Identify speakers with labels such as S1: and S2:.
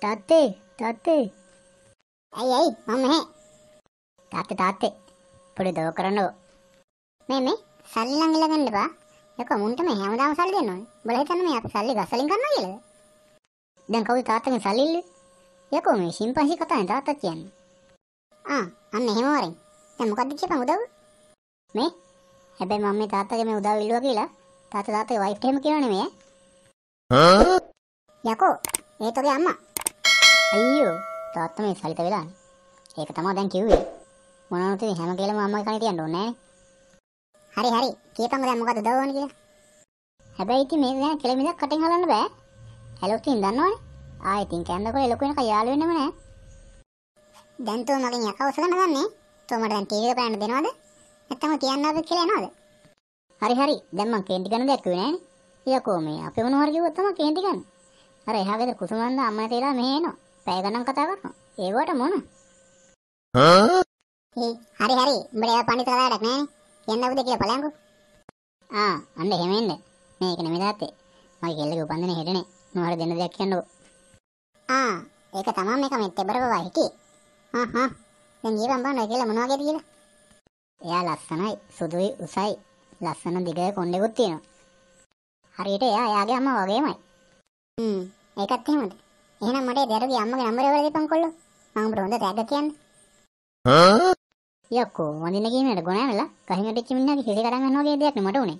S1: තාත්තේ තාත්තේ ඇයි ඇයි මම මෙහෙ තාත්තේ තාත්තේ පොඩි දව කරන්නෝ මේ මේ සල්ලි නම් ඉල්ලගන්න එපා යකෝ මුන්ට මේ හැමදාම සල්ලි දෙන්න ඕනේ බල හිතන්නේ මේ අපි සල්ලි ගසලින් ගන්නවා කියලාද දැන් කවුද තාත්තගෙන් සල්ලි ඉල්ලුවේ යකෝ මේ chimpanzee කතානේ තාත්තා කියන්නේ ආ අන්න එහෙම වරෙන් දැන් මොකද්ද කියපන් උදව් මේ හැබැයි මම මේ තාත්තගේ මේ උදව් ඉල්ලුවා කියලා තාත්තා තාත්තගේ වයිෆ්ට එහෙම කියනෝ නෙමෙයි ඈ යකෝ ඒතෝගේ අම්මා අයියෝ තාත්තා මේ සලිත වෙලානේ. ඒක තමයි දැන් කිව්වේ. මොනවා නුතේ හැම කෙලම අම්මගේ කණේ තියන්න ඕනේ හරි හරි. කියපන් දැන් මොකද දවවන්නේ කියලා. හැබැයි ඉතින් මේක ගැන කෙලෙම ඉඳන් කටින් හලන්න බෑ. ඇලෝකින් දන්නවනේ. ආයෙ ඉතින් කැන්දකොල එලොකු වෙනකන් යාළු වෙන්නෙම නෑ. දැන් තෝ මගෙන් යකව සලන්න ගන්නනේ. තෝ මට දැන් ටීවී එක බලන්න දෙනවද? නැත්තම් කියන්න ඕනද කියලා එනවද? හරි හරි. දැන් මං කේන්ති ගන්න දෙයක් කිව්වේ නෑනේ. යකෝ මේ අපේ මොනවාර කිව්වොත් තමයි කේන්ති ගන්න. අර එහා ගෙදර කුසුමන්ද අම්මලා තේලා මෙහෙ එනවා. පැය ගණන් කතා කරනවා. ඒවට මොන? හරි හරි. උඹට ඒවා පඬිත කතාවක් නෑනේ. කියන්න උදේ කියලා බලයන්කෝ. ආ අන්න එහෙම එන්න. මේක නෙමෙයි තාත්තේ. මගේ කෙල්ලගේ උපන්දිනේ හෙටනේ. මොනවාර දෙන්න දෙයක් කියන්නකෝ. ආ ඒක තමයි මේක මෙත් දෙබරකවා හිටියේ. හා හා. දැන් ඊවම් බලන්න කියලා මොනවාගේද කියලා. එයා ලස්සනයි, සුදුයි, උසයි. ලස්සන දිගය කොණ්ඩෙකුත් තියෙනවා. හරියට එයා එයාගේ අම්මා වගේමයි. හ්ම්. ඒකත් එහෙමද? එහෙනම් මට දරුගේ අම්මගේ නම්බර් එක දීපන් කොල්ලෝ. මම උඹට හොඳ ටැග් එකක් කියන්න. ආ යක්කෝ වඳින්න ගිහින් නේද ගොනාමලා කහින් අටෙච්ච මිනිහාගේ හිසේ කරන් ගන්නවා වගේ දෙයක් නේ මට උනේ.